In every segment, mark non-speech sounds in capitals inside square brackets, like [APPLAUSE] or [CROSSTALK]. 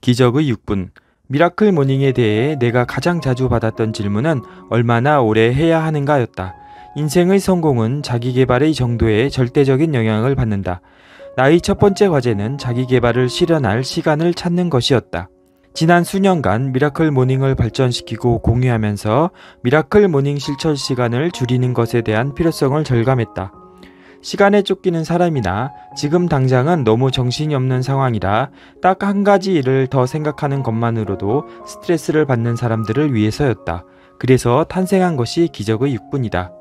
기적의 6분 미라클 모닝에 대해 내가 가장 자주 받았던 질문은 얼마나 오래 해야 하는가였다. 인생의 성공은 자기 개발의 정도에 절대적인 영향을 받는다. 나의 첫 번째 과제는 자기 개발을 실현할 시간을 찾는 것이었다. 지난 수년간 미라클 모닝을 발전시키고 공유하면서 미라클 모닝 실천 시간을 줄이는 것에 대한 필요성을 절감했다. 시간에 쫓기는 사람이나 지금 당장은 너무 정신이 없는 상황이라 딱 한 가지 일을 더 생각하는 것만으로도 스트레스를 받는 사람들을 위해서였다. 그래서 탄생한 것이 기적의 육분이다.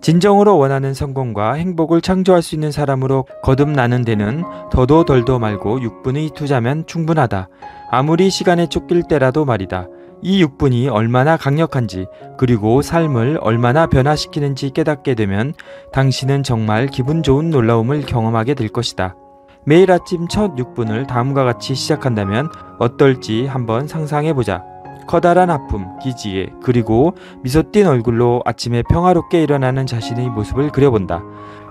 진정으로 원하는 성공과 행복을 창조할 수 있는 사람으로 거듭나는 데는 더도 덜도 말고 육분의 투자면 충분하다. 아무리 시간에 쫓길 때라도 말이다. 이 육분이 얼마나 강력한지 그리고 삶을 얼마나 변화시키는지 깨닫게 되면 당신은 정말 기분 좋은 놀라움을 경험하게 될 것이다. 매일 아침 첫 육분을 다음과 같이 시작한다면 어떨지 한번 상상해보자. 커다란 아픔, 기지개, 그리고 미소 띤 얼굴로 아침에 평화롭게 일어나는 자신의 모습을 그려본다.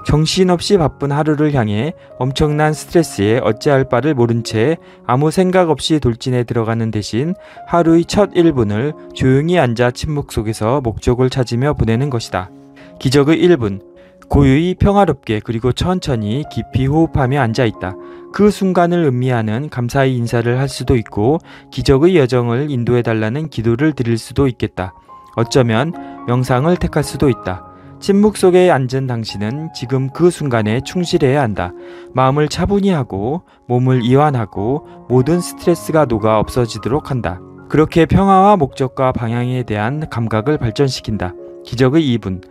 정신없이 바쁜 하루를 향해 엄청난 스트레스에 어찌할 바를 모른 채 아무 생각 없이 돌진에 들어가는 대신 하루의 첫 1분을 조용히 앉아 침묵 속에서 목적을 찾으며 보내는 것이다. 기적의 1분. 고유히 평화롭게 그리고 천천히 깊이 호흡하며 앉아 있다. 그 순간을 의미하는 감사의 인사를 할 수도 있고 기적의 여정을 인도해 달라는 기도를 드릴 수도 있겠다. 어쩌면 명상을 택할 수도 있다. 침묵 속에 앉은 당신은 지금 그 순간에 충실해야 한다. 마음을 차분히 하고 몸을 이완하고 모든 스트레스가 녹아 없어지도록 한다. 그렇게 평화와 목적과 방향에 대한 감각을 발전시킨다. 기적의 2분.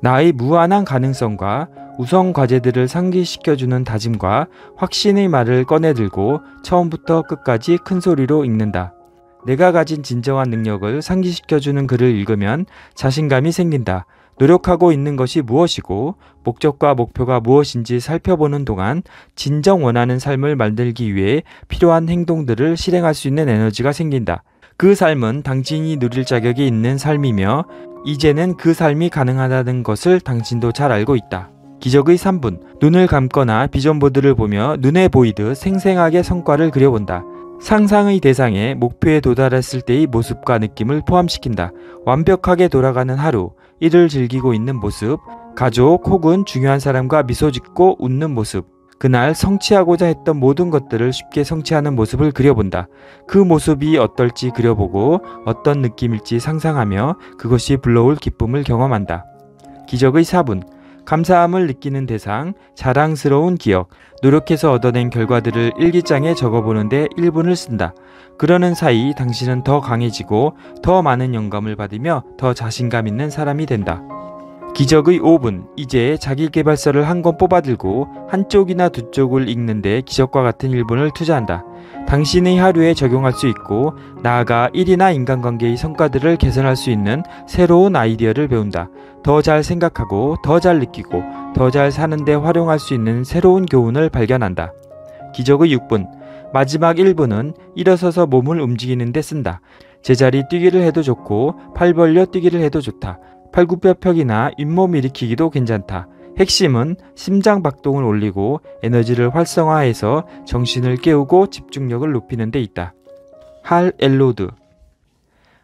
나의 무한한 가능성과 우선 과제들을 상기시켜주는 다짐과 확신의 말을 꺼내들고 처음부터 끝까지 큰 소리로 읽는다. 내가 가진 진정한 능력을 상기시켜주는 글을 읽으면 자신감이 생긴다. 노력하고 있는 것이 무엇이고 목적과 목표가 무엇인지 살펴보는 동안 진정 원하는 삶을 만들기 위해 필요한 행동들을 실행할 수 있는 에너지가 생긴다. 그 삶은 당신이 누릴 자격이 있는 삶이며 이제는 그 삶이 가능하다는 것을 당신도 잘 알고 있다. 기적의 3분. 눈을 감거나 비전보드를 보며 눈에 보이듯 생생하게 성과를 그려본다. 상상의 대상에 목표에 도달했을 때의 모습과 느낌을 포함시킨다. 완벽하게 돌아가는 하루, 이를 즐기고 있는 모습, 가족 혹은 중요한 사람과 미소 짓고 웃는 모습, 그날 성취하고자 했던 모든 것들을 쉽게 성취하는 모습을 그려본다. 그 모습이 어떨지 그려보고 어떤 느낌일지 상상하며 그것이 불러올 기쁨을 경험한다. 기적의 4분. 감사함을 느끼는 대상, 자랑스러운 기억, 노력해서 얻어낸 결과들을 일기장에 적어보는데 1분을 쓴다. 그러는 사이 당신은 더 강해지고 더 많은 영감을 받으며 더 자신감 있는 사람이 된다. 기적의 5분 이제 자기개발서를 한 권 뽑아들고 한쪽이나 두 쪽을 읽는데 기적과 같은 1분을 투자한다. 당신의 하루에 적용할 수 있고 나아가 일이나 인간관계의 성과들을 개선할 수 있는 새로운 아이디어를 배운다. 더 잘 생각하고 더 잘 느끼고 더 잘 사는데 활용할 수 있는 새로운 교훈을 발견한다. 기적의 6분 마지막 1분은 일어서서 몸을 움직이는데 쓴다. 제자리 뛰기를 해도 좋고 팔 벌려 뛰기를 해도 좋다. 팔굽혀펴기나 잇몸 일으키기도 괜찮다. 핵심은 심장 박동을 올리고 에너지를 활성화해서 정신을 깨우고 집중력을 높이는 데 있다. 할 엘로드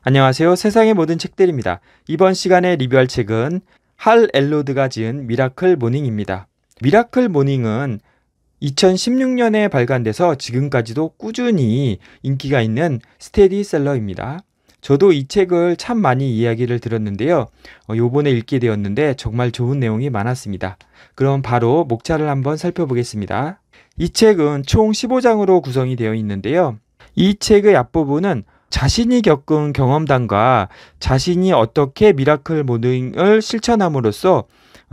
안녕하세요. 세상의 모든 책들입니다. 이번 시간에 리뷰할 책은 할 엘로드가 지은 미라클 모닝입니다. 미라클 모닝은 2016년에 발간돼서 지금까지도 꾸준히 인기가 있는 스테디셀러입니다. 저도 이 책을 참 많이 이야기를 들었는데요. 어, 요번에 읽게 되었는데 정말 좋은 내용이 많았습니다. 그럼 바로 목차를 한번 살펴보겠습니다. 이 책은 총 15장으로 구성이 되어 있는데요. 이 책의 앞부분은 자신이 겪은 경험담과 자신이 어떻게 미라클 모닝을 실천함으로써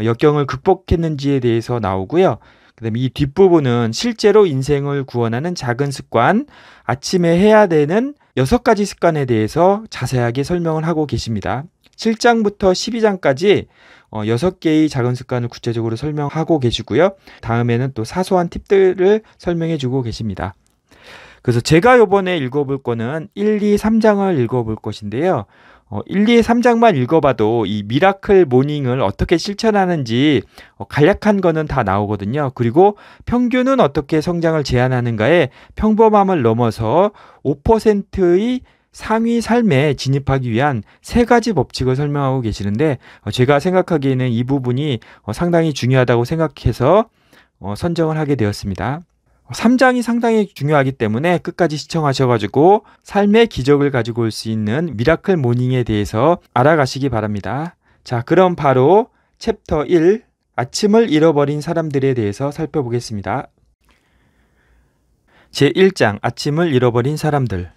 역경을 극복했는지에 대해서 나오고요. 그다음에 이 뒷부분은 실제로 인생을 구원하는 작은 습관, 아침에 해야 되는 여섯 가지 습관에 대해서 자세하게 설명을 하고 계십니다. 7장부터 12장까지 어, 6개의 작은 습관을 구체적으로 설명하고 계시고요. 다음에는 또 사소한 팁들을 설명해 주고 계십니다. 그래서 제가 요번에 읽어볼 거는 1, 2, 3장을 읽어볼 것인데요. 어, 1, 2, 3장만 읽어봐도 이 미라클 모닝을 어떻게 실천하는지 어, 간략한 거는 다 나오거든요. 그리고 평균은 어떻게 성장을 제한하는가에 평범함을 넘어서 5%의 상위 삶에 진입하기 위한 세 가지 법칙을 설명하고 계시는데 어, 제가 생각하기에는 이 부분이 어, 상당히 중요하다고 생각해서 어, 선정을 하게 되었습니다. 3장이 상당히 중요하기 때문에 끝까지 시청하셔가지고 삶의 기적을 가지고 올 수 있는 미라클 모닝에 대해서 알아가시기 바랍니다. 자, 그럼 바로 챕터 1 아침을 잃어버린 사람들에 대해서 살펴보겠습니다. 제1장 아침을 잃어버린 사람들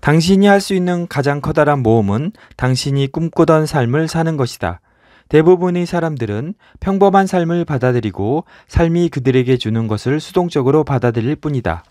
당신이 할 수 있는 가장 커다란 모험은 당신이 꿈꾸던 삶을 사는 것이다. 대부분의 사람들은 평범한 삶을 받아들이고 삶이 그들에게 주는 것을 수동적으로 받아들일 뿐이다.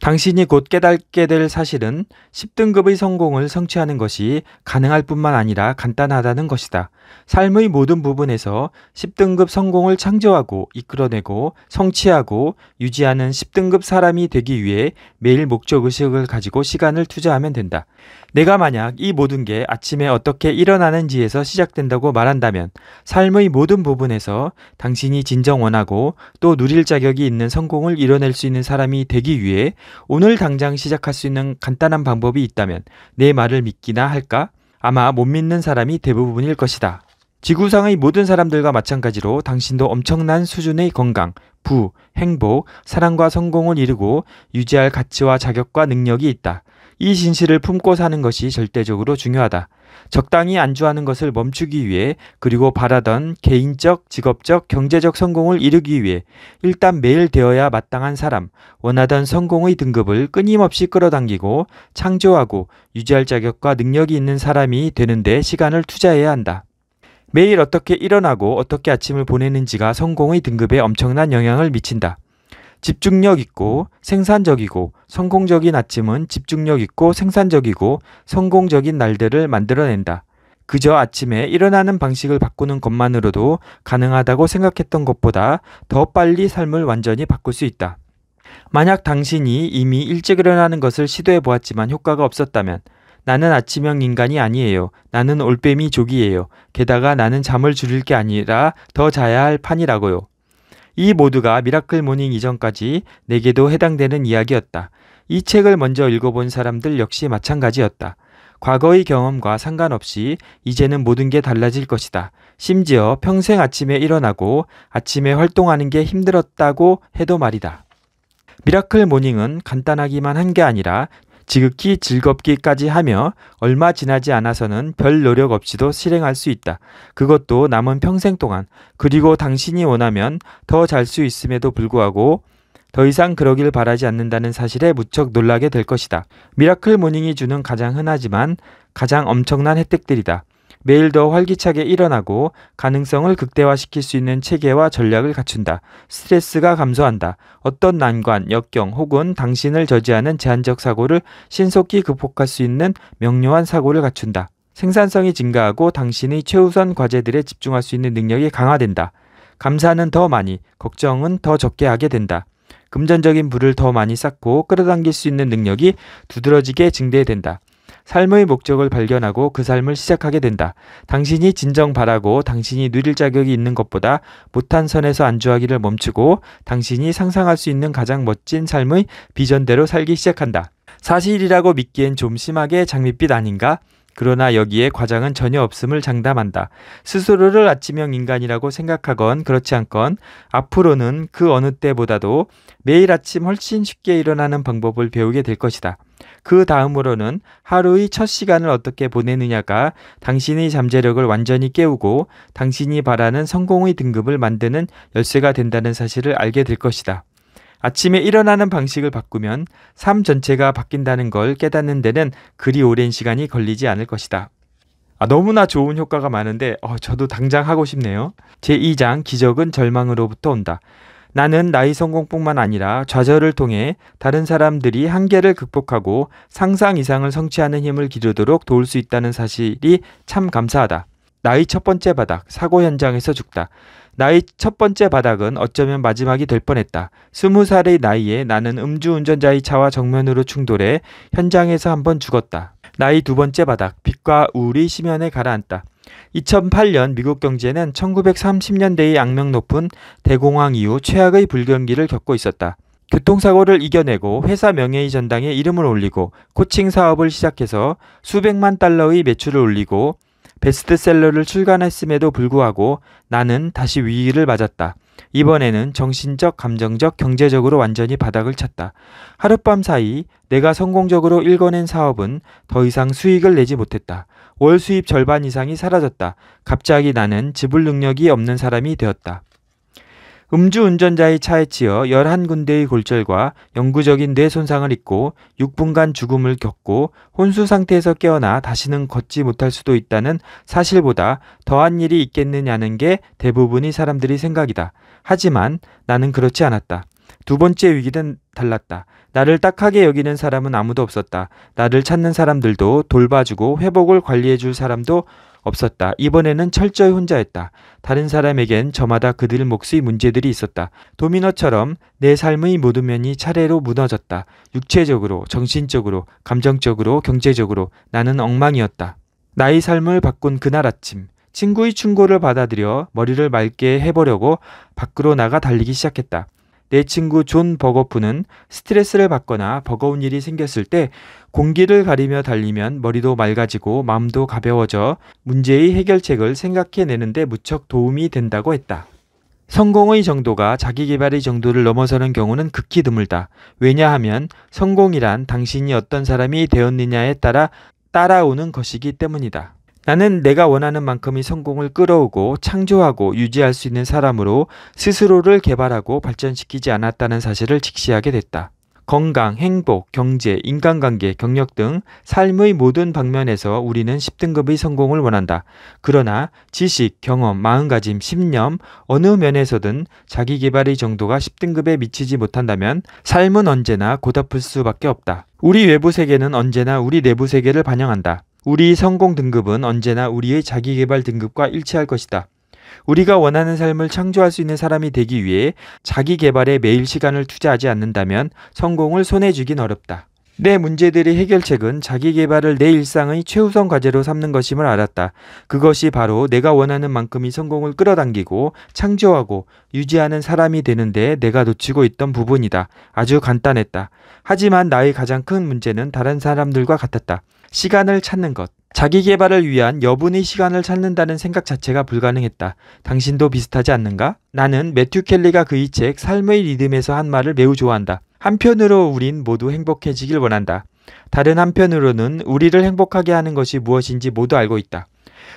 당신이 곧 깨닫게 될 사실은 10등급의 성공을 성취하는 것이 가능할 뿐만 아니라 간단하다는 것이다. 삶의 모든 부분에서 10등급 성공을 창조하고 이끌어내고 성취하고 유지하는 10등급 사람이 되기 위해 매일 목적의식을 가지고 시간을 투자하면 된다. 내가 만약 이 모든 게 아침에 어떻게 일어나는지에서 시작된다고 말한다면 삶의 모든 부분에서 당신이 진정 원하고 또 누릴 자격이 있는 성공을 이뤄낼 수 있는 사람이 되기 위해 오늘 당장 시작할 수 있는 간단한 방법이 있다면 내 말을 믿기나 할까? 아마 못 믿는 사람이 대부분일 것이다. 지구상의 모든 사람들과 마찬가지로 당신도 엄청난 수준의 건강, 부, 행복, 사랑과 성공을 이루고 유지할 가치와 자격과 능력이 있다. 이 진실을 품고 사는 것이 절대적으로 중요하다. 적당히 안주하는 것을 멈추기 위해 그리고 바라던 개인적, 직업적, 경제적 성공을 이루기 위해 일단 매일 되어야 마땅한 사람, 원하던 성공의 등급을 끊임없이 끌어당기고 창조하고 유지할 자격과 능력이 있는 사람이 되는데 시간을 투자해야 한다. 매일 어떻게 일어나고 어떻게 아침을 보내는지가 성공의 등급에 엄청난 영향을 미친다. 집중력 있고 생산적이고 성공적인 아침은 집중력 있고 생산적이고 성공적인 날들을 만들어낸다. 그저 아침에 일어나는 방식을 바꾸는 것만으로도 가능하다고 생각했던 것보다 더 빨리 삶을 완전히 바꿀 수 있다. 만약 당신이 이미 일찍 일어나는 것을 시도해 보았지만 효과가 없었다면 나는 아침형 인간이 아니에요. 나는 올빼미 족이에요 게다가 나는 잠을 줄일 게 아니라 더 자야 할 판이라고요. 이 모두가 미라클 모닝 이전까지 내게도 해당되는 이야기였다. 이 책을 먼저 읽어본 사람들 역시 마찬가지였다. 과거의 경험과 상관없이 이제는 모든 게 달라질 것이다. 심지어 평생 아침에 일어나고 아침에 활동하는 게 힘들었다고 해도 말이다. 미라클 모닝은 간단하기만 한 게 아니라 지극히 즐겁기까지 하며 얼마 지나지 않아서는 별 노력 없이도 실행할 수 있다. 그것도 남은 평생 동안 그리고 당신이 원하면 더 잘 수 있음에도 불구하고 더 이상 그러길 바라지 않는다는 사실에 무척 놀라게 될 것이다. 미라클 모닝이 주는 가장 흔하지만 가장 엄청난 혜택들이다. 매일 더 활기차게 일어나고 가능성을 극대화시킬 수 있는 체계와 전략을 갖춘다. 스트레스가 감소한다. 어떤 난관, 역경 혹은 당신을 저지하는 제한적 사고를 신속히 극복할 수 있는 명료한 사고를 갖춘다. 생산성이 증가하고 당신의 최우선 과제들에 집중할 수 있는 능력이 강화된다. 감사는 더 많이, 걱정은 더 적게 하게 된다. 금전적인 부를 더 많이 쌓고 끌어당길 수 있는 능력이 두드러지게 증대된다. 삶의 목적을 발견하고 그 삶을 시작하게 된다. 당신이 진정 바라고 당신이 누릴 자격이 있는 것보다 못한 선에서 안주하기를 멈추고 당신이 상상할 수 있는 가장 멋진 삶의 비전대로 살기 시작한다. 사실이라고 믿기엔 좀 심하게 장밋빛 아닌가? 그러나 여기에 과장은 전혀 없음을 장담한다. 스스로를 아침형 인간이라고 생각하건 그렇지 않건 앞으로는 그 어느 때보다도 매일 아침 훨씬 쉽게 일어나는 방법을 배우게 될 것이다. 그 다음으로는 하루의 첫 시간을 어떻게 보내느냐가 당신의 잠재력을 완전히 깨우고 당신이 바라는 성공의 등급을 만드는 열쇠가 된다는 사실을 알게 될 것이다. 아침에 일어나는 방식을 바꾸면 삶 전체가 바뀐다는 걸 깨닫는 데는 그리 오랜 시간이 걸리지 않을 것이다. 아, 너무나 좋은 효과가 많은데 어, 저도 당장 하고 싶네요. 제2장 기적은 절망으로부터 온다. 나는 나의 성공뿐만 아니라 좌절을 통해 다른 사람들이 한계를 극복하고 상상 이상을 성취하는 힘을 기르도록 도울 수 있다는 사실이 참 감사하다. 나의 첫 번째 바닥, 사고 현장에서 죽다. 나의 첫 번째 바닥은 어쩌면 마지막이 될 뻔했다. 스무 살의 나이에 나는 음주운전자의 차와 정면으로 충돌해 현장에서 한번 죽었다. 나의 두 번째 바닥, 빛과 우울이 심연에 가라앉다. 2008년 미국 경제는 1930년대의 악명 높은 대공황 이후 최악의 불경기를 겪고 있었다. 교통사고를 이겨내고 회사 명예의 전당에 이름을 올리고 코칭 사업을 시작해서 수백만 달러의 매출을 올리고 베스트셀러를 출간했음에도 불구하고 나는 다시 위기를 맞았다. 이번에는 정신적, 감정적, 경제적으로 완전히 바닥을 쳤다. 하룻밤 사이 내가 성공적으로 일궈낸 사업은 더 이상 수익을 내지 못했다. 월 수입 절반 이상이 사라졌다. 갑자기 나는 지불 능력이 없는 사람이 되었다. 음주운전자의 차에 치여 11군데의 골절과 영구적인 뇌 손상을 입고 6분간 죽음을 겪고 혼수 상태에서 깨어나 다시는 걷지 못할 수도 있다는 사실보다 더한 일이 있겠느냐는 게 대부분의 사람들이 생각이다. 하지만 나는 그렇지 않았다. 두 번째 위기는 달랐다. 나를 딱하게 여기는 사람은 아무도 없었다. 나를 찾는 사람들도 돌봐주고 회복을 관리해줄 사람도 없었다. 이번에는 철저히 혼자였다. 다른 사람에겐 저마다 그들 몫의 문제들이 있었다. 도미노처럼내 삶의 모든 면이 차례로 무너졌다. 육체적으로, 정신적으로, 감정적으로, 경제적으로 나는 엉망이었다. 나의 삶을 바꾼 그날 아침. 친구의 충고를 받아들여 머리를 맑게 해보려고 밖으로 나가 달리기 시작했다. 내 친구 존 버거프는 스트레스를 받거나 버거운 일이 생겼을 때 공기를 가리며 달리면 머리도 맑아지고 마음도 가벼워져 문제의 해결책을 생각해내는데 무척 도움이 된다고 했다. 성공의 정도가 자기 개발의 정도를 넘어서는 경우는 극히 드물다. 왜냐하면 성공이란 당신이 어떤 사람이 되었느냐에 따라 따라오는 것이기 때문이다. 나는 내가 원하는 만큼의 성공을 끌어오고 창조하고 유지할 수 있는 사람으로 스스로를 개발하고 발전시키지 않았다는 사실을 직시하게 됐다. 건강, 행복, 경제, 인간관계, 경력 등 삶의 모든 방면에서 우리는 10등급의 성공을 원한다. 그러나 지식, 경험, 마음가짐, 심념 어느 면에서든 자기 개발의 정도가 10등급에 미치지 못한다면 삶은 언제나 고다플 수밖에 없다. 우리 외부 세계는 언제나 우리 내부 세계를 반영한다. 우리 성공 등급은 언제나 우리의 자기개발 등급과 일치할 것이다. 우리가 원하는 삶을 창조할 수 있는 사람이 되기 위해 자기 개발에 매일 시간을 투자하지 않는다면 성공을 손에 쥐긴 어렵다. 내 문제들의 해결책은 자기 개발을 내 일상의 최우선 과제로 삼는 것임을 알았다. 그것이 바로 내가 원하는 만큼의 성공을 끌어당기고 창조하고 유지하는 사람이 되는데 내가 놓치고 있던 부분이다. 아주 간단했다. 하지만 나의 가장 큰 문제는 다른 사람들과 같았다. 시간을 찾는 것. 자기 개발을 위한 여분의 시간을 찾는다는 생각 자체가 불가능했다. 당신도 비슷하지 않는가? 나는 매튜 켈리가 그의 책 삶의 리듬에서 한 말을 매우 좋아한다. 한편으로 우린 모두 행복해지길 원한다. 다른 한편으로는 우리를 행복하게 하는 것이 무엇인지 모두 알고 있다.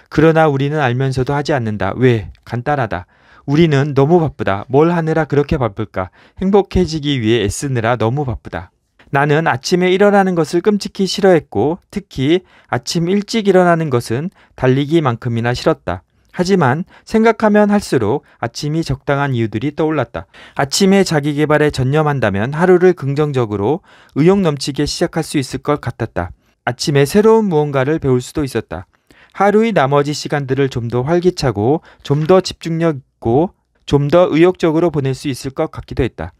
그러나 우리는 알면서도 하지 않는다. 왜? 간단하다. 우리는 너무 바쁘다. 뭘 하느라 그렇게 바쁠까? 행복해지기 위해 애쓰느라 너무 바쁘다. 나는 아침에 일어나는 것을 끔찍히 싫어했고, 특히 아침 일찍 일어나는 것은 달리기만큼이나 싫었다. 하지만 생각하면 할수록 아침이 적당한 이유들이 떠올랐다. 아침에 자기 개발에 전념한다면 하루를 긍정적으로 의욕 넘치게 시작할 수 있을 것 같았다. 아침에 새로운 무언가를 배울 수도 있었다. 하루의 나머지 시간들을 좀 더 활기차고 좀 더 집중력 있고 좀 더 의욕적으로 보낼 수 있을 것 같기도 했다.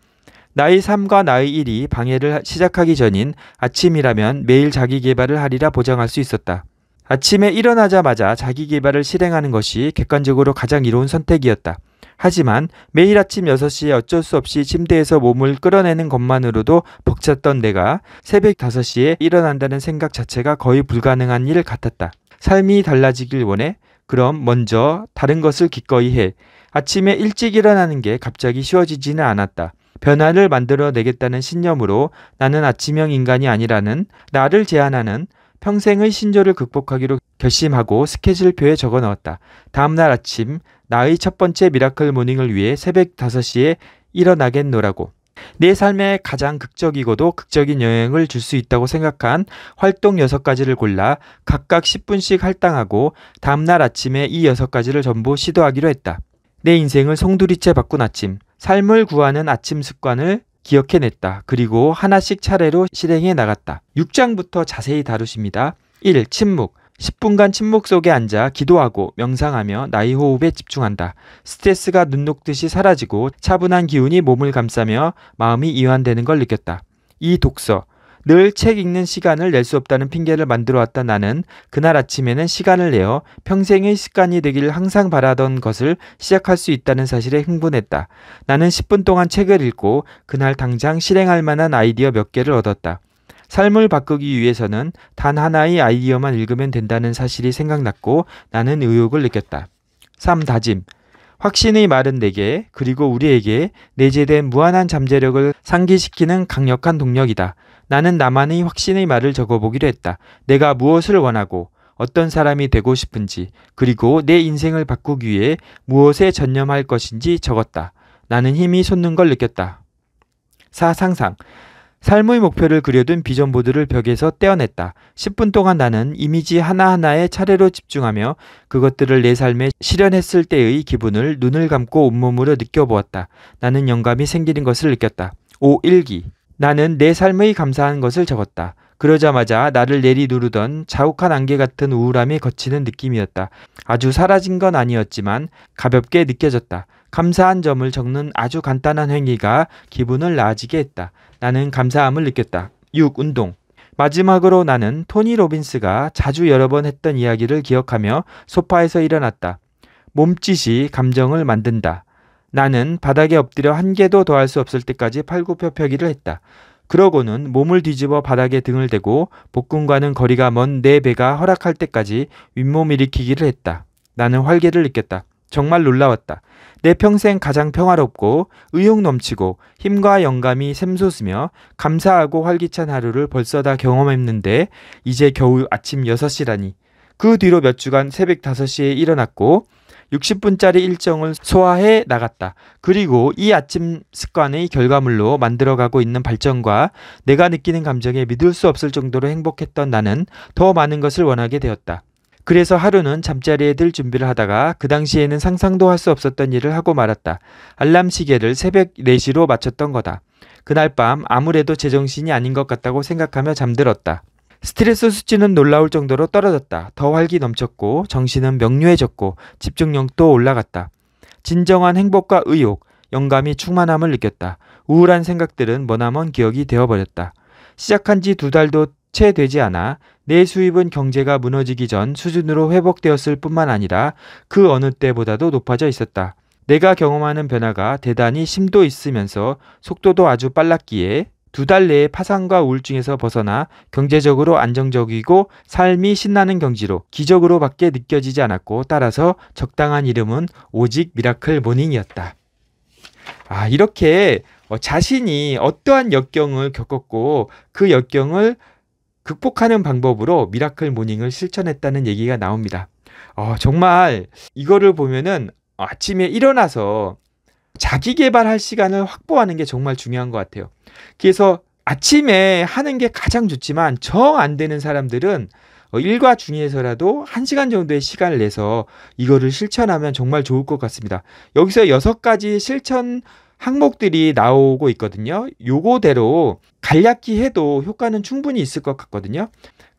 나의 삶과 나의 일이 방해를 시작하기 전인 아침이라면 매일 자기 개발을 하리라 보장할 수 있었다. 아침에 일어나자마자 자기 개발을 실행하는 것이 객관적으로 가장 이로운 선택이었다. 하지만 매일 아침 6시에 어쩔 수 없이 침대에서 몸을 끌어내는 것만으로도 벅찼던 내가 새벽 5시에 일어난다는 생각 자체가 거의 불가능한 일 같았다. 삶이 달라지길 원해? 그럼 먼저 다른 것을 기꺼이 해. 아침에 일찍 일어나는 게 갑자기 쉬워지지는 않았다. 변화를 만들어 내겠다는 신념으로 나는 아침형 인간이 아니라는 나를 제안하는 평생의 신조를 극복하기로 결심하고 스케줄표에 적어 넣었다. 다음날 아침 나의 첫 번째 미라클 모닝을 위해 새벽 5시에 일어나겠노라고. 내삶에 가장 극적이고도 극적인 여행을 줄 수 있다고 생각한 활동 6가지를 골라 각각 10분씩 할당하고 다음날 아침에 이 6가지를 전부 시도하기로 했다. 내 인생을 송두리째 바꾼 아침, 삶을 구하는 아침 습관을 기억해냈다. 그리고 하나씩 차례로 실행해 나갔다. 6장부터 자세히 다루십니다. 1. 침묵. 10분간 침묵 속에 앉아 기도하고 명상하며 나이 호흡에 집중한다. 스트레스가 눈 녹듯이 사라지고 차분한 기운이 몸을 감싸며 마음이 이완되는 걸 느꼈다. 2. 독서, 늘책 읽는 시간을 낼 수 없다는 핑계를 만들어 왔던 나는 그날 아침에는 시간을 내어 평생의 습관이 되길 항상 바라던 것을 시작할 수 있다는 사실에 흥분했다. 나는 10분 동안 책을 읽고 그날 당장 실행할 만한 아이디어 몇 개를 얻었다. 삶을 바꾸기 위해서는 단 하나의 아이디어만 읽으면 된다는 사실이 생각났고 나는 의욕을 느꼈다. 3. 다짐. 확신의 말은 내게 그리고 우리에게 내재된 무한한 잠재력을 상기시키는 강력한 동력이다. 나는 나만의 확신의 말을 적어보기로 했다. 내가 무엇을 원하고 어떤 사람이 되고 싶은지 그리고 내 인생을 바꾸기 위해 무엇에 전념할 것인지 적었다. 나는 힘이 솟는 걸 느꼈다. 사상상 삶의 목표를 그려둔 비전보드를 벽에서 떼어냈다. 10분 동안 나는 이미지 하나하나에 차례로 집중하며 그것들을 내 삶에 실현했을 때의 기분을 눈을 감고 온몸으로 느껴보았다. 나는 영감이 생기는 것을 느꼈다. 5. 일기 나는 내 삶의 감사한 것을 적었다. 그러자마자 나를 내리누르던 자욱한 안개 같은 우울함이 거치는 느낌이었다. 아주 사라진 건 아니었지만 가볍게 느껴졌다. 감사한 점을 적는 아주 간단한 행위가 기분을 나아지게 했다. 나는 감사함을 느꼈다. 6. 운동. 마지막으로 나는 토니 로빈스가 자주 여러 번 했던 이야기를 기억하며 소파에서 일어났다. 몸짓이 감정을 만든다. 나는 바닥에 엎드려 한 개도 더할 수 없을 때까지 팔굽혀펴기를 했다. 그러고는 몸을 뒤집어 바닥에 등을 대고 복근과는 거리가 먼내 네 배가 허락할 때까지 윗몸 일으키기를 했다. 나는 활개를 느꼈다. 정말 놀라웠다. 내 평생 가장 평화롭고 의욕 넘치고 힘과 영감이 샘솟으며 감사하고 활기찬 하루를 벌써 다 경험했는데 이제 겨우 아침 6시라니. 그 뒤로 몇 주간 새벽 5시에 일어났고 60분짜리 일정을 소화해 나갔다. 그리고 이 아침 습관의 결과물로 만들어가고 있는 발전과 내가 느끼는 감정에 믿을 수 없을 정도로 행복했던 나는 더 많은 것을 원하게 되었다. 그래서 하루는 잠자리에 들 준비를 하다가 그 당시에는 상상도 할 수 없었던 일을 하고 말았다. 알람 시계를 새벽 4시로 맞췄던 거다. 그날 밤 아무래도 제정신이 아닌 것 같다고 생각하며 잠들었다. 스트레스 수치는 놀라울 정도로 떨어졌다. 더 활기 넘쳤고 정신은 명료해졌고 집중력도 올라갔다. 진정한 행복과 의욕, 영감이 충만함을 느꼈다. 우울한 생각들은 머나먼 기억이 되어버렸다. 시작한 지 두 달도 채 되지 않아 내 수입은 경제가 무너지기 전 수준으로 회복되었을 뿐만 아니라 그 어느 때보다도 높아져 있었다. 내가 경험하는 변화가 대단히 심도 있으면서 속도도 아주 빨랐기에 두달 내에 파산과 우울증에서 벗어나 경제적으로 안정적이고 삶이 신나는 경지로 기적으로밖에 느껴지지 않았고 따라서 적당한 이름은 오직 미라클 모닝이었다. 아, 이렇게 어, 자신이 어떠한 역경을 겪었고 그 역경을 극복하는 방법으로 미라클 모닝을 실천했다는 얘기가 나옵니다. 어, 정말 이거를 보면은 아침에 일어나서 자기 개발할 시간을 확보하는 게 정말 중요한 것 같아요. 그래서 아침에 하는 게 가장 좋지만 정 안 되는 사람들은 어, 일과 중에서라도 한시간 정도의 시간을 내서 이거를 실천하면 정말 좋을 것 같습니다. 여기서 여섯 가지 실천 항목들이 나오고 있거든요. 요거대로 간략히 해도 효과는 충분히 있을 것 같거든요.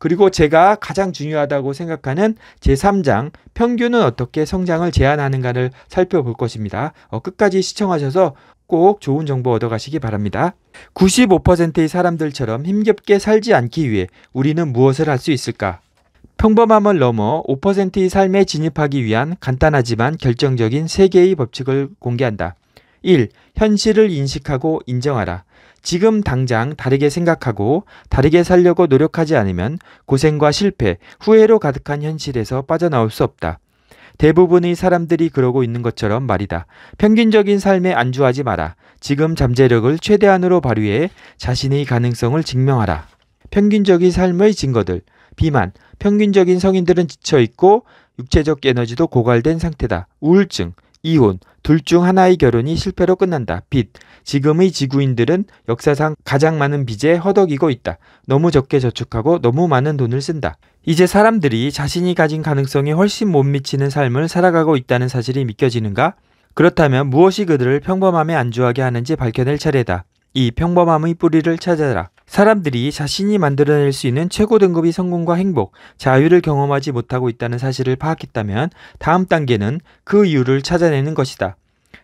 그리고 제가 가장 중요하다고 생각하는 제3장 평균은 어떻게 성장을 제한하는가를 살펴볼 것입니다. 어, 끝까지 시청하셔서 꼭 좋은 정보 얻어가시기 바랍니다. 95%의 사람들처럼 힘겹게 살지 않기 위해 우리는 무엇을 할 수 있을까? 평범함을 넘어 5%의 삶에 진입하기 위한 간단하지만 결정적인 세 개의 법칙을 공개한다. 1. 현실을 인식하고 인정하라. 지금 당장 다르게 생각하고 다르게 살려고 노력하지 않으면 고생과 실패, 후회로 가득한 현실에서 빠져나올 수 없다. 대부분의 사람들이 그러고 있는 것처럼 말이다. 평균적인 삶에 안주하지 마라. 지금 잠재력을 최대한으로 발휘해 자신의 가능성을 증명하라. 평균적인 삶의 증거들. 비만. 평균적인 성인들은 지쳐있고 육체적 에너지도 고갈된 상태다. 우울증. 이혼, 둘 중 하나의 결혼이 실패로 끝난다. 빚. 지금의 지구인들은 역사상 가장 많은 빚에 허덕이고 있다. 너무 적게 저축하고 너무 많은 돈을 쓴다. 이제 사람들이 자신이 가진 가능성이 훨씬 못 미치는 삶을 살아가고 있다는 사실이 믿겨지는가? 그렇다면 무엇이 그들을 평범함에 안주하게 하는지 밝혀낼 차례다. 이 평범함의 뿌리를 찾아라. 사람들이 자신이 만들어낼 수 있는 최고 등급의 성공과 행복, 자유를 경험하지 못하고 있다는 사실을 파악했다면 다음 단계는 그 이유를 찾아내는 것이다.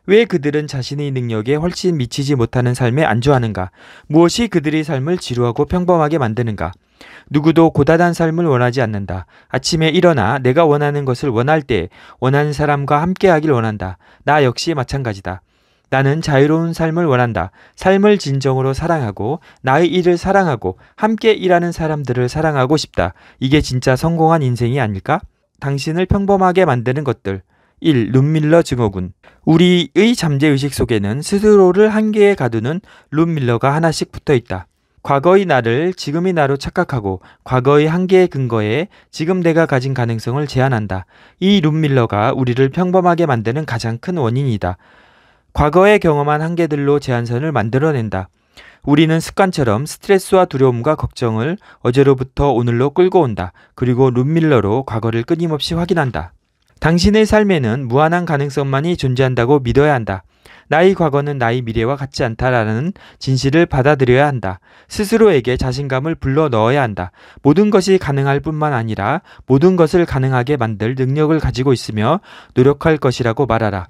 왜 그들은 자신의 능력에 훨씬 미치지 못하는 삶에 안주하는가? 무엇이 그들의 삶을 지루하고 평범하게 만드는가? 누구도 고단한 삶을 원하지 않는다. 아침에 일어나 내가 원하는 것을 원할 때 원하는 사람과 함께 하길 원한다. 나 역시 마찬가지다. 나는 자유로운 삶을 원한다. 삶을 진정으로 사랑하고 나의 일을 사랑하고 함께 일하는 사람들을 사랑하고 싶다. 이게 진짜 성공한 인생이 아닐까? 당신을 평범하게 만드는 것들. 1. 룸밀러 증오군 우리의 잠재의식 속에는 스스로를 한계에 가두는 룸밀러가 하나씩 붙어 있다. 과거의 나를 지금의 나로 착각하고 과거의 한계의 근거에 지금 내가 가진 가능성을 제한한다. 이 룸밀러가 우리를 평범하게 만드는 가장 큰 원인이다. 과거에 경험한 한계들로 제안선을 만들어낸다. 우리는 습관처럼 스트레스와 두려움과 걱정을 어제로부터 오늘로 끌고 온다. 그리고 룸밀러로 과거를 끊임없이 확인한다. 당신의 삶에는 무한한 가능성만이 존재한다고 믿어야 한다. 나의 과거는 나의 미래와 같지 않다라는 진실을 받아들여야 한다. 스스로에게 자신감을 불러 넣어야 한다. 모든 것이 가능할 뿐만 아니라 모든 것을 가능하게 만들 능력을 가지고 있으며 노력할 것이라고 말하라.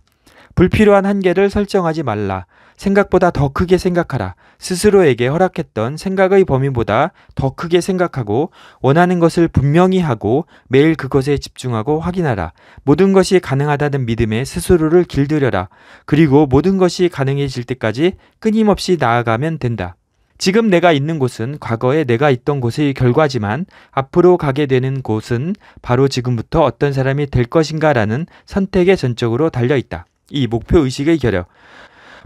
불필요한 한계를 설정하지 말라. 생각보다 더 크게 생각하라. 스스로에게 허락했던 생각의 범위보다 더 크게 생각하고 원하는 것을 분명히 하고 매일 그것에 집중하고 확인하라. 모든 것이 가능하다는 믿음에 스스로를 길들여라. 그리고 모든 것이 가능해질 때까지 끊임없이 나아가면 된다. 지금 내가 있는 곳은 과거에 내가 있던 곳의 결과지만 앞으로 가게 되는 곳은 바로 지금부터 어떤 사람이 될 것인가라는 선택에 전적으로 달려 있다. 이 목표 의식의 결여.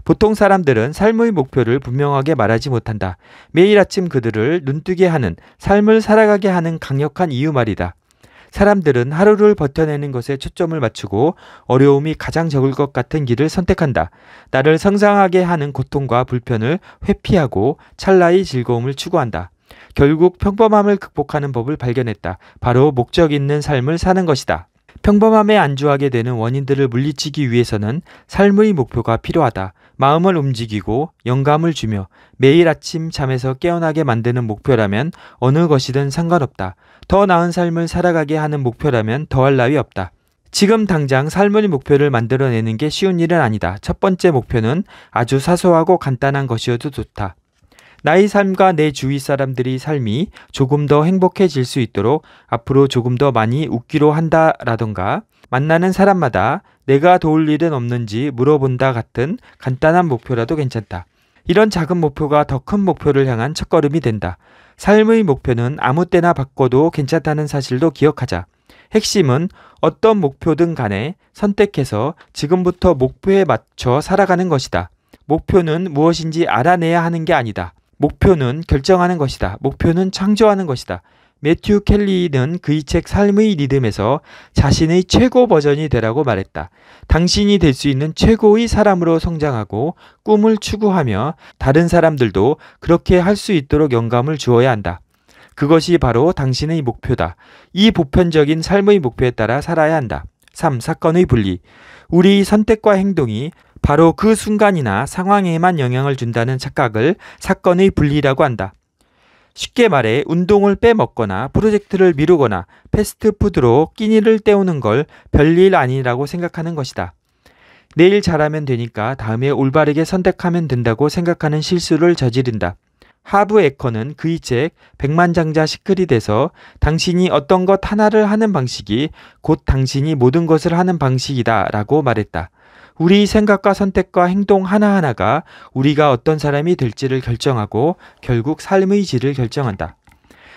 보통 사람들은 삶의 목표를 분명하게 말하지 못한다. 매일 아침 그들을 눈뜨게 하는, 삶을 살아가게 하는 강력한 이유 말이다. 사람들은 하루를 버텨내는 것에 초점을 맞추고 어려움이 가장 적을 것 같은 길을 선택한다. 나를 성장하게 하는 고통과 불편을 회피하고 찰나의 즐거움을 추구한다. 결국 평범함을 극복하는 법을 발견했다. 바로 목적 있는 삶을 사는 것이다. 평범함에 안주하게 되는 원인들을 물리치기 위해서는 삶의 목표가 필요하다. 마음을 움직이고 영감을 주며 매일 아침 잠에서 깨어나게 만드는 목표라면 어느 것이든 상관없다. 더 나은 삶을 살아가게 하는 목표라면 더할 나위 없다. 지금 당장 삶의 목표를 만들어내는 게 쉬운 일은 아니다. 첫 번째 목표는 아주 사소하고 간단한 것이어도 좋다. 나의 삶과 내 주위 사람들이 삶이 조금 더 행복해질 수 있도록 앞으로 조금 더 많이 웃기로 한다라던가 만나는 사람마다 내가 도울 일은 없는지 물어본다 같은 간단한 목표라도 괜찮다. 이런 작은 목표가 더 큰 목표를 향한 첫걸음이 된다. 삶의 목표는 아무 때나 바꿔도 괜찮다는 사실도 기억하자. 핵심은 어떤 목표든 간에 선택해서 지금부터 목표에 맞춰 살아가는 것이다. 목표는 무엇인지 알아내야 하는 게 아니다. 목표는 결정하는 것이다. 목표는 창조하는 것이다. 매튜 켈리는 그의 책 삶의 리듬에서 자신의 최고 버전이 되라고 말했다. 당신이 될 수 있는 최고의 사람으로 성장하고 꿈을 추구하며 다른 사람들도 그렇게 할 수 있도록 영감을 주어야 한다. 그것이 바로 당신의 목표다. 이 보편적인 삶의 목표에 따라 살아야 한다. 3. 사건의 분리. 우리 선택과 행동이 바로 그 순간이나 상황에만 영향을 준다는 착각을 사건의 분리라고 한다. 쉽게 말해 운동을 빼먹거나 프로젝트를 미루거나 패스트푸드로 끼니를 때우는 걸 별일 아니라고 생각하는 것이다. 내일 잘하면 되니까 다음에 올바르게 선택하면 된다고 생각하는 실수를 저지른다. 하브 에커는 그의 책 백만장자 시크릿에서 당신이 어떤 것 하나를 하는 방식이 곧 당신이 모든 것을 하는 방식이다 라고 말했다. 우리 생각과 선택과 행동 하나하나가 우리가 어떤 사람이 될지를 결정하고 결국 삶의 질을 결정한다.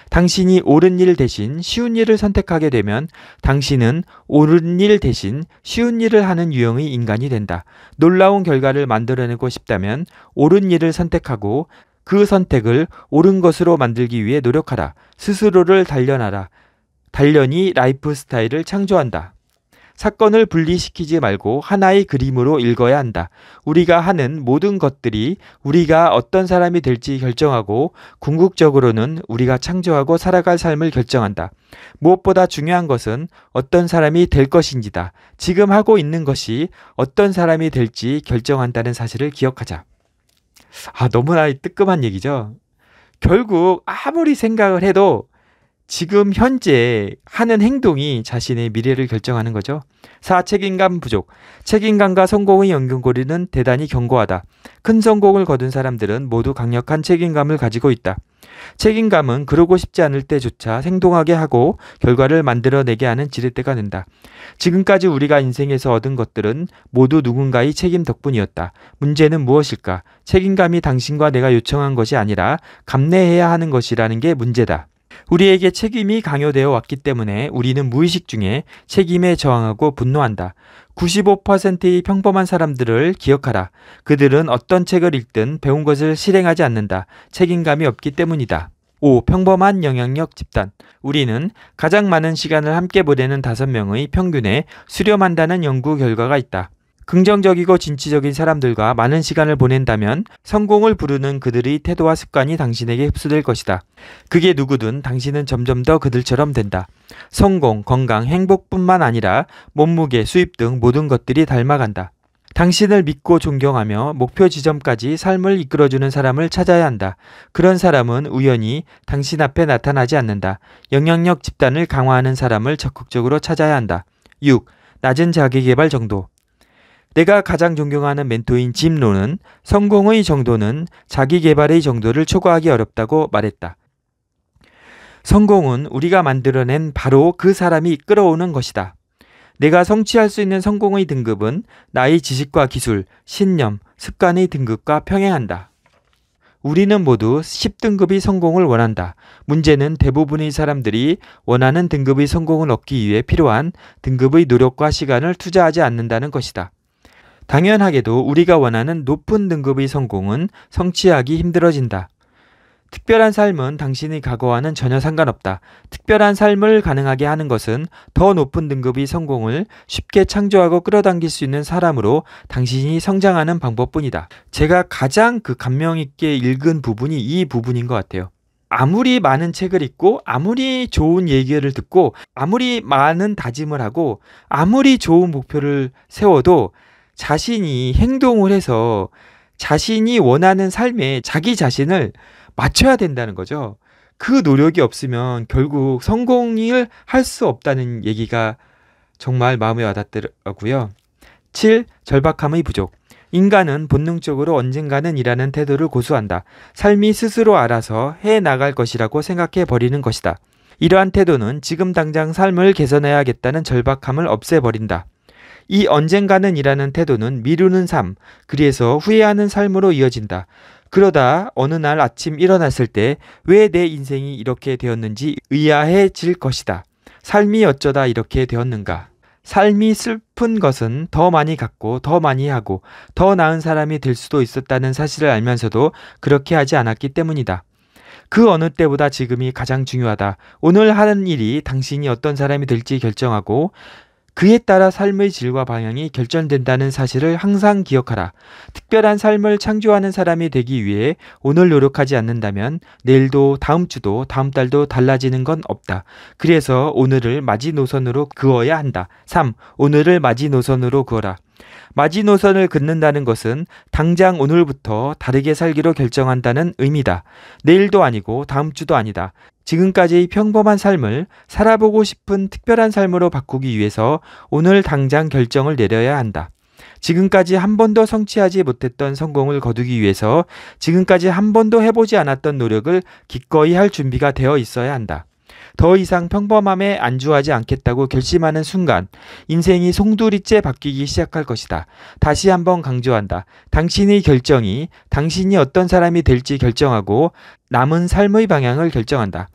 당신이 옳은 일 대신 쉬운 일을 선택하게 되면 당신은 옳은 일 대신 쉬운 일을 하는 유형의 인간이 된다. 놀라운 결과를 만들어내고 싶다면 옳은 일을 선택하고 그 선택을 옳은 것으로 만들기 위해 노력하라. 스스로를 단련하라. 단련이 라이프 스타일을 창조한다. 사건을 분리시키지 말고 하나의 그림으로 읽어야 한다. 우리가 하는 모든 것들이 우리가 어떤 사람이 될지 결정하고 궁극적으로는 우리가 창조하고 살아갈 삶을 결정한다. 무엇보다 중요한 것은 어떤 사람이 될 것인지다. 지금 하고 있는 것이 어떤 사람이 될지 결정한다는 사실을 기억하자. 아, 너무나 뜨끔한 얘기죠. 결국 아무리 생각을 해도 지금 현재 하는 행동이 자신의 미래를 결정하는 거죠. 4. 책임감 부족. 책임감과 성공의 연결고리는 대단히 견고하다. 큰 성공을 거둔 사람들은 모두 강력한 책임감을 가지고 있다. 책임감은 그러고 싶지 않을 때조차 생동하게 하고 결과를 만들어내게 하는 지렛대가 된다. 지금까지 우리가 인생에서 얻은 것들은 모두 누군가의 책임 덕분이었다. 문제는 무엇일까? 책임감이 당신과 내가 요청한 것이 아니라 감내해야 하는 것이라는 게 문제다. 우리에게 책임이 강요되어 왔기 때문에 우리는 무의식 중에 책임에 저항하고 분노한다. 95%의 평범한 사람들을 기억하라. 그들은 어떤 책을 읽든 배운 것을 실행하지 않는다. 책임감이 없기 때문이다. 5. 평범한 영향력 집단. 우리는 가장 많은 시간을 함께 보내는 5명의 평균에 수렴한다는 연구 결과가 있다. 긍정적이고 진취적인 사람들과 많은 시간을 보낸다면 성공을 부르는 그들의 태도와 습관이 당신에게 흡수될 것이다. 그게 누구든 당신은 점점 더 그들처럼 된다. 성공, 건강, 행복뿐만 아니라 몸무게, 수입 등 모든 것들이 닮아간다. 당신을 믿고 존경하며 목표 지점까지 삶을 이끌어주는 사람을 찾아야 한다. 그런 사람은 우연히 당신 앞에 나타나지 않는다. 영향력 집단을 강화하는 사람을 적극적으로 찾아야 한다. 6. 낮은 자기개발 정도. 내가 가장 존경하는 멘토인 짐 로는 성공의 정도는 자기 개발의 정도를 초과하기 어렵다고 말했다. 성공은 우리가 만들어낸 바로 그 사람이 끌어오는 것이다. 내가 성취할 수 있는 성공의 등급은 나의 지식과 기술, 신념, 습관의 등급과 평행한다. 우리는 모두 10등급의 성공을 원한다. 문제는 대부분의 사람들이 원하는 등급의 성공을 얻기 위해 필요한 등급의 노력과 시간을 투자하지 않는다는 것이다. 당연하게도 우리가 원하는 높은 등급의 성공은 성취하기 힘들어진다. 특별한 삶은 당신의 과거와는 전혀 상관없다. 특별한 삶을 가능하게 하는 것은 더 높은 등급의 성공을 쉽게 창조하고 끌어당길 수 있는 사람으로 당신이 성장하는 방법뿐이다. 제가 가장 그 감명 있게 읽은 부분이 이 부분인 것 같아요. 아무리 많은 책을 읽고 아무리 좋은 얘기를 듣고 아무리 많은 다짐을 하고 아무리 좋은 목표를 세워도 자신이 행동을 해서 자신이 원하는 삶에 자기 자신을 맞춰야 된다는 거죠. 그 노력이 없으면 결국 성공을 할 수 없다는 얘기가 정말 마음에 와닿더라고요. 7. 절박함의 부족. 인간은 본능적으로 언젠가는 이라는 태도를 고수한다. 삶이 스스로 알아서 해 나갈 것이라고 생각해 버리는 것이다. 이러한 태도는 지금 당장 삶을 개선해야겠다는 절박함을 없애버린다. 이 언젠가는 이라는 태도는 미루는 삶, 그리해서 후회하는 삶으로 이어진다. 그러다 어느 날 아침 일어났을 때 왜 내 인생이 이렇게 되었는지 의아해질 것이다. 삶이 어쩌다 이렇게 되었는가. 삶이 슬픈 것은 더 많이 갖고 더 많이 하고 더 나은 사람이 될 수도 있었다는 사실을 알면서도 그렇게 하지 않았기 때문이다. 그 어느 때보다 지금이 가장 중요하다. 오늘 하는 일이 당신이 어떤 사람이 될지 결정하고 그에 따라 삶의 질과 방향이 결정된다는 사실을 항상 기억하라. 특별한 삶을 창조하는 사람이 되기 위해 오늘 노력하지 않는다면 내일도 다음 주도 다음 달도 달라지는 건 없다. 그래서 오늘을 마지노선으로 그어야 한다. 3. 오늘을 마지노선으로 그어라. 마지노선을 긋는다는 것은 당장 오늘부터 다르게 살기로 결정한다는 의미다. 내일도 아니고 다음 주도 아니다. 지금까지 평범한 삶을 살아보고 싶은 특별한 삶으로 바꾸기 위해서 오늘 당장 결정을 내려야 한다. 지금까지 한 번도 성취하지 못했던 성공을 거두기 위해서 지금까지 한 번도 해보지 않았던 노력을 기꺼이 할 준비가 되어 있어야 한다. 더 이상 평범함에 안주하지 않겠다고 결심하는 순간 인생이 송두리째 바뀌기 시작할 것이다. 다시 한 번 강조한다. 당신의 결정이 당신이 어떤 사람이 될지 결정하고 남은 삶의 방향을 결정한다.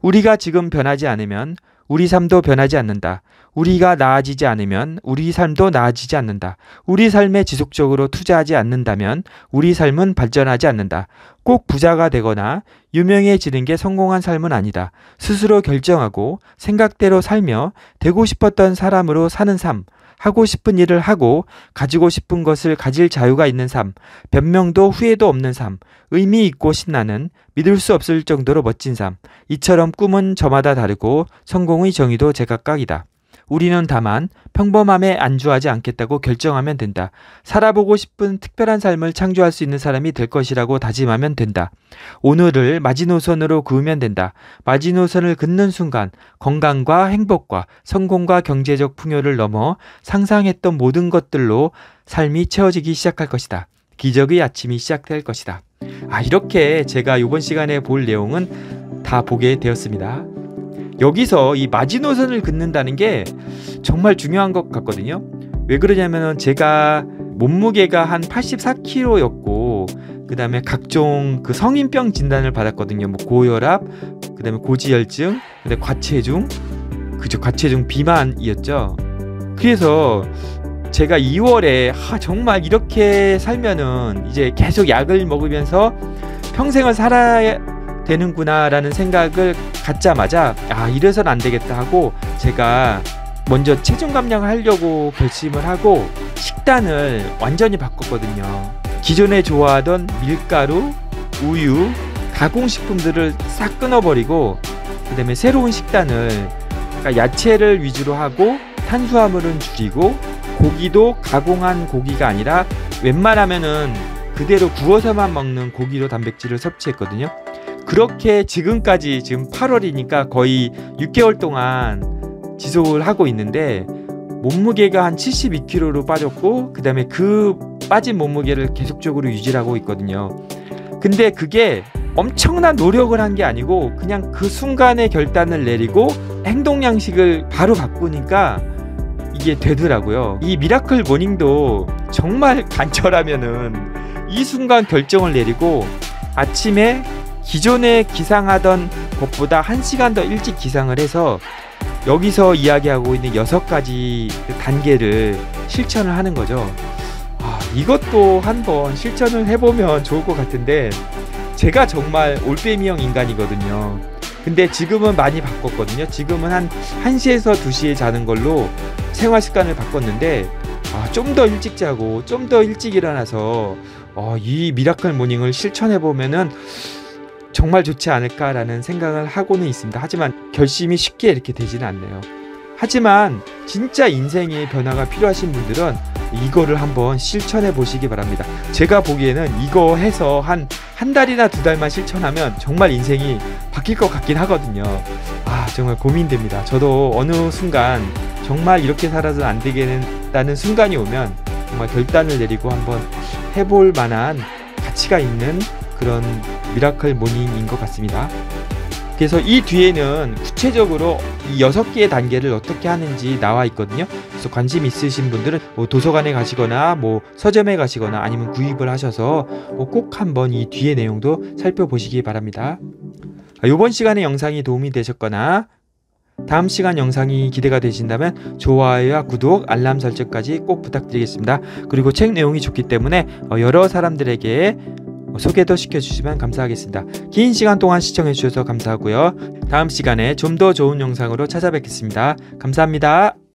우리가 지금 변하지 않으면 우리 삶도 변하지 않는다. 우리가 나아지지 않으면 우리 삶도 나아지지 않는다. 우리 삶에 지속적으로 투자하지 않는다면 우리 삶은 발전하지 않는다. 꼭 부자가 되거나 유명해지는 게 성공한 삶은 아니다. 스스로 결정하고 생각대로 살며 되고 싶었던 사람으로 사는 삶, 하고 싶은 일을 하고 가지고 싶은 것을 가질 자유가 있는 삶, 변명도 후회도 없는 삶, 의미 있고 신나는 믿을 수 없을 정도로 멋진 삶. 이처럼 꿈은 저마다 다르고 성공의 정의도 제각각이다. 우리는 다만 평범함에 안주하지 않겠다고 결정하면 된다. 살아보고 싶은 특별한 삶을 창조할 수 있는 사람이 될 것이라고 다짐하면 된다. 오늘을 마지노선으로 그으면 된다. 마지노선을 긋는 순간 건강과 행복과 성공과 경제적 풍요를 넘어 상상했던 모든 것들로 삶이 채워지기 시작할 것이다. 기적의 아침이 시작될 것이다. 아, 이렇게 제가 이번 시간에 볼 내용은 다 보게 되었습니다. 여기서 이 마지노선을 긋는다는 게 정말 중요한 것 같거든요. 왜 그러냐면은 제가 몸무게가 한 84kg였고 그다음에 각종 그 성인병 진단을 받았거든요. 뭐 고혈압, 그다음에 고지혈증, 근데 과체중, 그죠 과체중 비만이었죠. 그래서 제가 2월에 아, 정말 이렇게 살면은 이제 계속 약을 먹으면서 평생을 살아야 되는구나라는 생각을 갖자마자 아 이래선 안 되겠다 하고 제가 먼저 체중 감량을 하려고 결심을 하고 식단을 완전히 바꿨거든요. 기존에 좋아하던 밀가루, 우유, 가공식품들을 싹 끊어버리고 그다음에 새로운 식단을 그러니까 야채를 위주로 하고 탄수화물은 줄이고 고기도 가공한 고기가 아니라 웬만하면은 그대로 구워서만 먹는 고기로 단백질을 섭취했거든요. 그렇게 지금까지 지금 8월이니까 거의 6개월 동안 지속을 하고 있는데 몸무게가 한 72kg로 빠졌고 그다음에 그 빠진 몸무게를 계속적으로 유지하고 있거든요. 근데 그게 엄청난 노력을 한 게 아니고 그냥 그 순간에 결단을 내리고 행동 양식을 바로 바꾸니까 이게 되더라고요. 이 미라클 모닝도 정말 [LAUGHS] 간절하면은 이 순간 결정을 내리고 아침에 기존에 기상하던 것보다 1시간 더 일찍 기상을 해서 여기서 이야기하고 있는 여섯 가지 그 단계를 실천을 하는 거죠. 아, 이것도 한번 실천을 해보면 좋을 것 같은데 제가 정말 올빼미형 인간이거든요. 근데 지금은 많이 바꿨거든요. 지금은 한 1시에서 2시에 자는 걸로 생활 습관을 바꿨는데 아, 좀더 일찍 자고 좀 더 일찍 일어나서 어, 이 미라클 모닝을 실천해 보면은 정말 좋지 않을까라는 생각을 하고는 있습니다. 하지만 결심이 쉽게 이렇게 되지는 않네요. 하지만 진짜 인생의 변화가 필요하신 분들은 이거를 한번 실천해 보시기 바랍니다. 제가 보기에는 이거 해서 한, 한 달이나 두 달만 실천하면 정말 인생이 바뀔 것 같긴 하거든요. 아, 정말 고민됩니다. 저도 어느 순간 정말 이렇게 살아서는 안 되겠다는 순간이 오면 정말 결단을 내리고 한번 해볼 만한 가치가 있는 그런 미라클 모닝인 것 같습니다. 그래서 이 뒤에는 구체적으로 이 6개의 단계를 어떻게 하는지 나와 있거든요. 그래서 관심 있으신 분들은 뭐 도서관에 가시거나 뭐 서점에 가시거나 아니면 구입을 하셔서 뭐꼭 한번 이 뒤에 내용도 살펴보시기 바랍니다. 이번 아, 시간의 영상이 도움이 되셨거나 다음 시간 영상이 기대가 되신다면 좋아요와 구독, 알람 설정까지 꼭 부탁드리겠습니다. 그리고 책 내용이 좋기 때문에 어, 여러 사람들에게 뭐 소개도 시켜주시면 감사하겠습니다. 긴 시간 동안 시청해주셔서 감사하고요. 다음 시간에 좀 더 좋은 영상으로 찾아뵙겠습니다. 감사합니다.